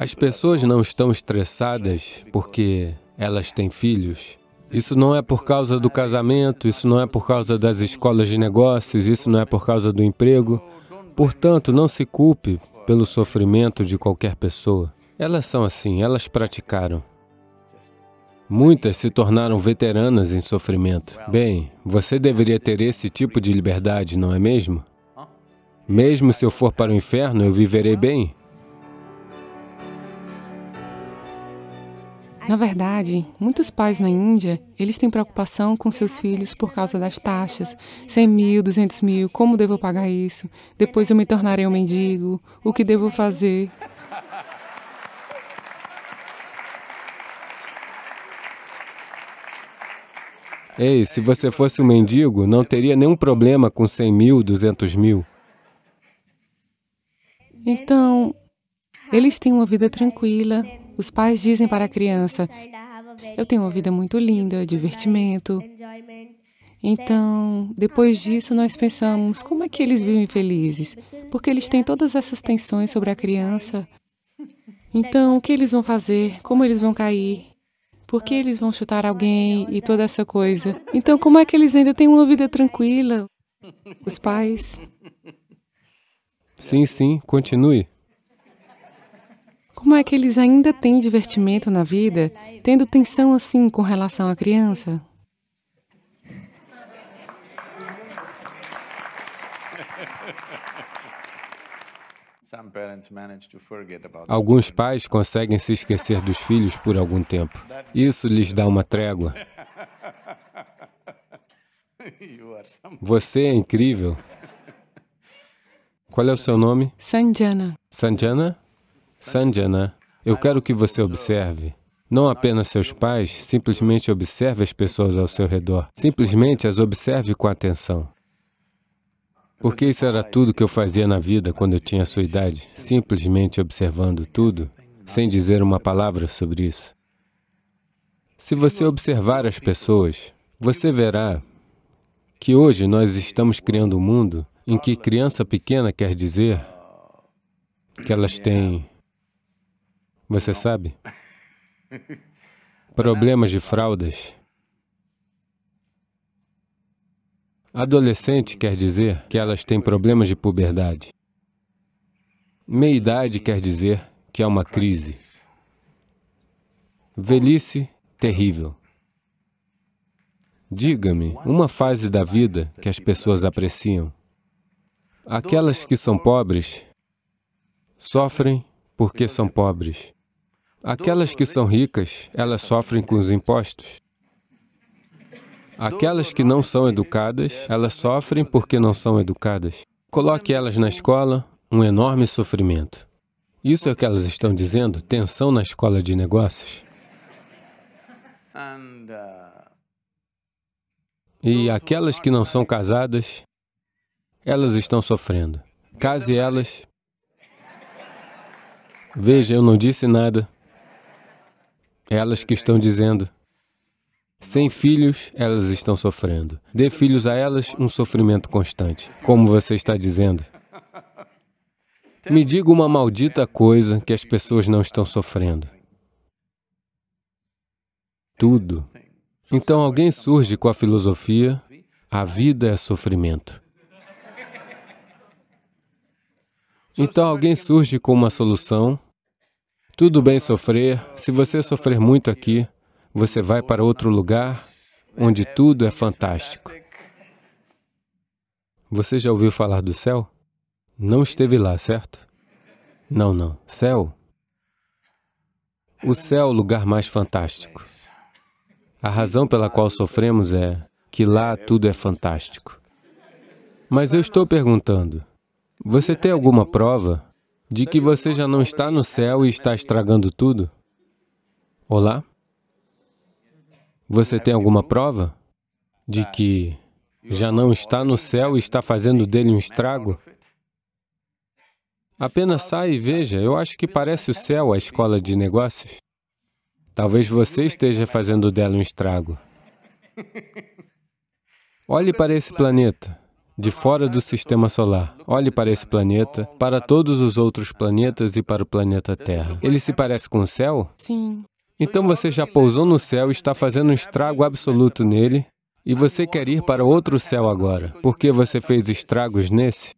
As pessoas não estão estressadas porque elas têm filhos. Isso não é por causa do casamento, isso não é por causa das escolas de negócios, isso não é por causa do emprego. Portanto, não se culpe pelo sofrimento de qualquer pessoa. Elas são assim, elas praticaram. Muitas se tornaram veteranas em sofrimento. Bem, você deveria ter esse tipo de liberdade, não é mesmo? Mesmo se eu for para o inferno, eu viverei bem. Na verdade, muitos pais na Índia, eles têm preocupação com seus filhos por causa das taxas. 100 mil, 200 mil, como devo pagar isso? Depois eu me tornarei um mendigo, o que devo fazer? Ei, se você fosse um mendigo, não teria nenhum problema com 100 mil, 200 mil. Então, eles têm uma vida tranquila, os pais dizem para a criança: Eu tenho uma vida muito linda, divertimento. Então, depois disso, nós pensamos: como é que eles vivem felizes? Porque eles têm todas essas tensões sobre a criança. Então, o que eles vão fazer? Como eles vão cair? Por que eles vão chutar alguém e toda essa coisa? Então, como é que eles ainda têm uma vida tranquila? Os pais. Sim, sim, continue. Como é que eles ainda têm divertimento na vida, tendo tensão assim com relação à criança? Alguns pais conseguem se esquecer dos filhos por algum tempo. Isso lhes dá uma trégua. Você é incrível. Qual é o seu nome? Sanjana. Sanjana? Sanjana, né? eu quero que você observe. Não apenas seus pais, simplesmente observe as pessoas ao seu redor. Simplesmente as observe com atenção. Porque isso era tudo que eu fazia na vida quando eu tinha sua idade, simplesmente observando tudo, sem dizer uma palavra sobre isso. Se você observar as pessoas, você verá que hoje nós estamos criando um mundo em que criança pequena quer dizer que elas têm você sabe? Problemas de fraldas. Adolescente quer dizer que elas têm problemas de puberdade. Meia-idade quer dizer que é uma crise. Velhice, terrível. Diga-me, uma fase da vida que as pessoas apreciam. Aquelas que são pobres sofrem porque são pobres. Aquelas que são ricas, elas sofrem com os impostos. Aquelas que não são educadas, elas sofrem porque não são educadas. Coloque elas na escola, um enorme sofrimento. Isso é o que elas estão dizendo, tensão na escola de negócios. E aquelas que não são casadas, elas estão sofrendo. Case elas. Veja, eu não disse nada. Elas que estão dizendo, sem filhos, elas estão sofrendo. Dê filhos a elas um sofrimento constante, como você está dizendo. Me diga uma maldita coisa que as pessoas não estão sofrendo. Tudo. Então alguém surge com a filosofia, a vida é sofrimento. Então alguém surge com uma solução, tudo bem sofrer, se você sofrer muito aqui, você vai para outro lugar onde tudo é fantástico. Você já ouviu falar do céu? Não esteve lá, certo? Não, não. Céu? O céu é o lugar mais fantástico. A razão pela qual sofremos é que lá tudo é fantástico. Mas eu estou perguntando, você tem alguma prova de que você já não está no céu e está estragando tudo? Olá? Você tem alguma prova de que já não está no céu e está fazendo dele um estrago? Apenas saia e veja, eu acho que parece o céu a escola de negócios. Talvez você esteja fazendo dela um estrago. Olhe para esse planeta de fora do sistema solar. Olhe para esse planeta, para todos os outros planetas e para o planeta Terra. Ele se parece com o céu? Sim. Então você já pousou no céu, e está fazendo um estrago absoluto nele, e você quer ir para outro céu agora, porque você fez estragos nesse?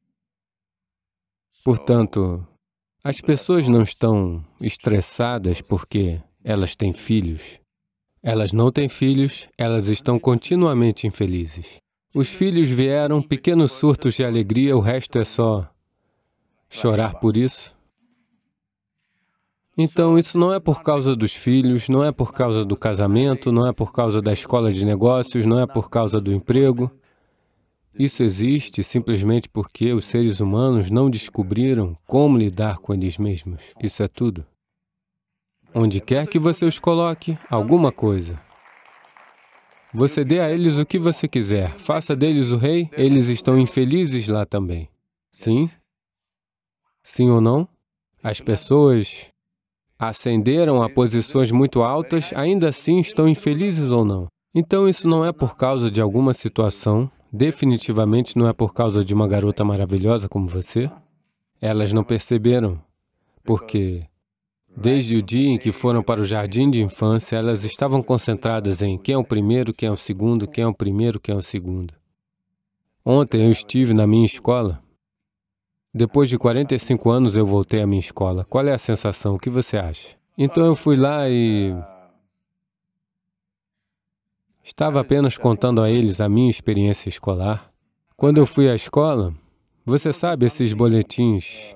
Portanto, as pessoas não estão estressadas porque elas têm filhos. Elas não têm filhos, elas estão continuamente infelizes. Os filhos vieram, pequenos surtos de alegria, o resto é só chorar por isso. Então, isso não é por causa dos filhos, não é por causa do casamento, não é por causa da escola de negócios, não é por causa do emprego. Isso existe simplesmente porque os seres humanos não descobriram como lidar com eles mesmos. Isso é tudo. Onde quer que você os coloque, alguma coisa. Você dê a eles o que você quiser, faça deles o rei, eles estão infelizes lá também. Sim? Sim ou não? As pessoas ascenderam a posições muito altas, ainda assim estão infelizes ou não. Então, isso não é por causa de alguma situação, definitivamente não é por causa de uma garota maravilhosa como você. Elas não perceberam, porque Desde o dia em que foram para o jardim de infância, elas estavam concentradas em quem é o primeiro, quem é o segundo, quem é o primeiro, quem é o segundo. Ontem eu estive na minha escola. Depois de 45 anos eu voltei à minha escola. Qual é a sensação? O que você acha? Então eu fui lá e Estava apenas contando a eles a minha experiência escolar. Quando eu fui à escola, você sabe esses boletins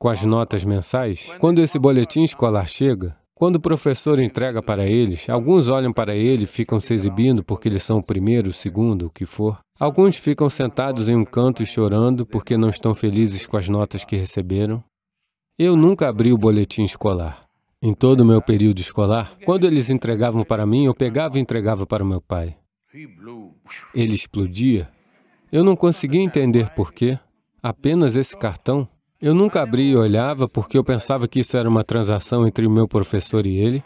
com as notas mensais, quando esse boletim escolar chega, quando o professor entrega para eles, alguns olham para ele e ficam se exibindo porque eles são o primeiro, o segundo, o que for. Alguns ficam sentados em um canto chorando porque não estão felizes com as notas que receberam. Eu nunca abri o boletim escolar. Em todo o meu período escolar, quando eles entregavam para mim, eu pegava e entregava para o meu pai. Ele explodia. Eu não conseguia entender por que. Apenas esse cartão eu nunca abria e olhava porque eu pensava que isso era uma transação entre o meu professor e ele.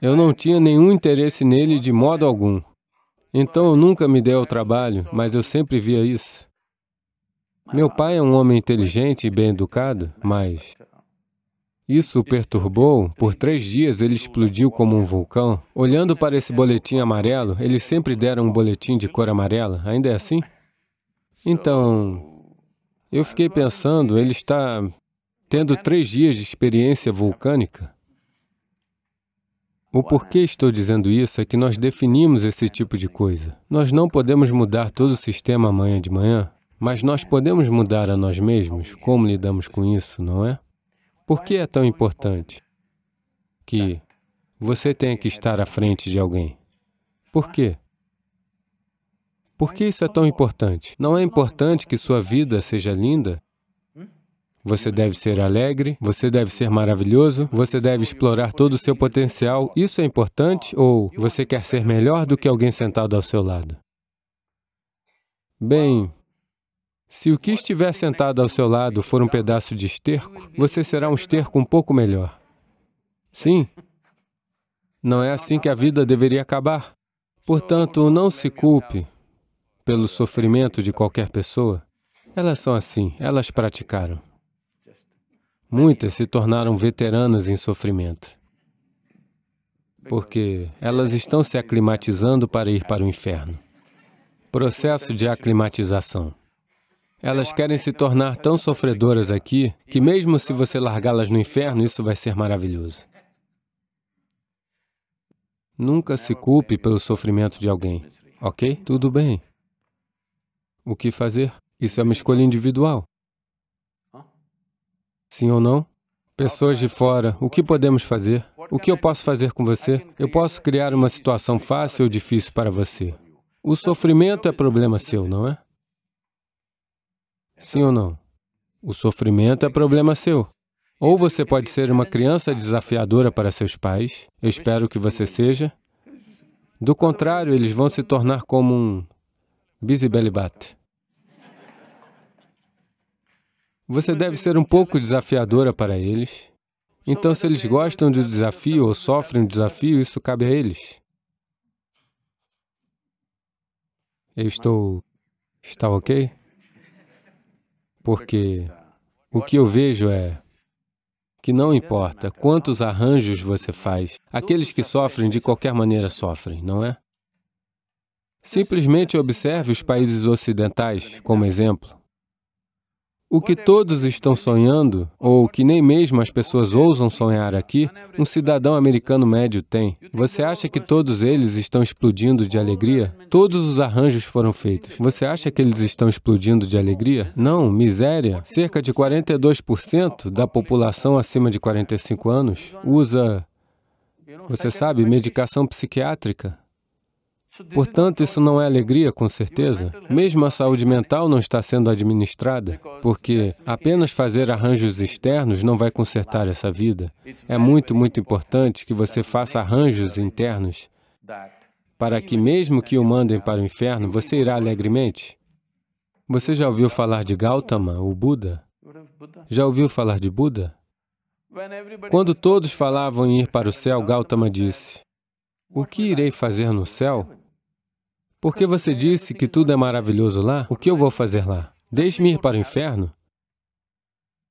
Eu não tinha nenhum interesse nele de modo algum. Então eu nunca me dei ao trabalho, mas eu sempre via isso. Meu pai é um homem inteligente e bem educado, mas isso o perturbou. Por três dias ele explodiu como um vulcão. Olhando para esse boletim amarelo, eles sempre deram um boletim de cor amarela. Ainda é assim? Então, eu fiquei pensando, ele está tendo três dias de experiência vulcânica. O porquê estou dizendo isso é que nós definimos esse tipo de coisa. Nós não podemos mudar todo o sistema amanhã de manhã, mas nós podemos mudar a nós mesmos como lidamos com isso, não é? Por que é tão importante que você tenha que estar à frente de alguém? Por quê? Por que isso é tão importante? Não é importante que sua vida seja linda? Você deve ser alegre, você deve ser maravilhoso, você deve explorar todo o seu potencial. Isso é importante ou você quer ser melhor do que alguém sentado ao seu lado? Bem, se o que estiver sentado ao seu lado for um pedaço de esterco, você será um esterco um pouco melhor. Sim. Não é assim que a vida deveria acabar. Portanto, não se culpe pelo sofrimento de qualquer pessoa. Elas são assim, elas praticaram. Muitas se tornaram veteranas em sofrimento, porque elas estão se aclimatizando para ir para o inferno. Processo de aclimatização. Elas querem se tornar tão sofredoras aqui que, mesmo se você largá-las no inferno, isso vai ser maravilhoso. Nunca se culpe pelo sofrimento de alguém, ok? Tudo bem. O que fazer? Isso é uma escolha individual. Sim ou não? Pessoas de fora, o que podemos fazer? O que eu posso fazer com você? Eu posso criar uma situação fácil ou difícil para você. O sofrimento é problema seu, não é? Sim ou não? O sofrimento é problema seu. Ou você pode ser uma criança desafiadora para seus pais, eu espero que você seja. Do contrário, eles vão se tornar como um bisibelibat. Você deve ser um pouco desafiadora para eles. Então, se eles gostam do desafio ou sofrem do desafio, isso cabe a eles. Eu estou... está ok? porque o que eu vejo é que não importa quantos arranjos você faz, aqueles que sofrem de qualquer maneira sofrem, não é? Simplesmente observe os países ocidentais como exemplo. O que todos estão sonhando, ou que nem mesmo as pessoas ousam sonhar aqui, um cidadão americano médio tem. Você acha que todos eles estão explodindo de alegria? Todos os arranjos foram feitos. Você acha que eles estão explodindo de alegria? Não, miséria. Cerca de 42% da população acima de 45 anos usa, você sabe, medicação psiquiátrica. Portanto, isso não é alegria, com certeza. Mesmo a saúde mental não está sendo administrada, porque apenas fazer arranjos externos não vai consertar essa vida. É muito, muito importante que você faça arranjos internos para que, mesmo que o mandem para o inferno, você irá alegremente. Você já ouviu falar de Gautama, o Buda? Já ouviu falar de Buda? Quando todos falavam em ir para o céu, Gautama disse, o que irei fazer no céu? Porque você disse que tudo é maravilhoso lá, o que eu vou fazer lá? Deixe-me ir para o inferno?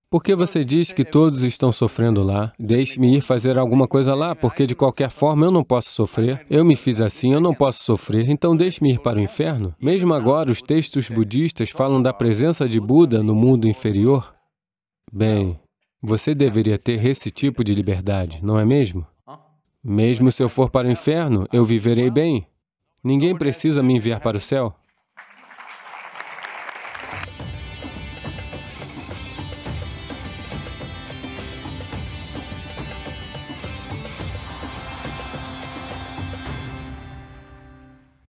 Porque você diz que todos estão sofrendo lá, deixe-me ir fazer alguma coisa lá, porque de qualquer forma eu não posso sofrer, eu me fiz assim, eu não posso sofrer, então deixe-me ir para o inferno. Mesmo agora, os textos budistas falam da presença de Buda no mundo inferior. Bem, você deveria ter esse tipo de liberdade, não é mesmo? Mesmo se eu for para o inferno, eu viverei bem. Ninguém precisa me enviar para o céu.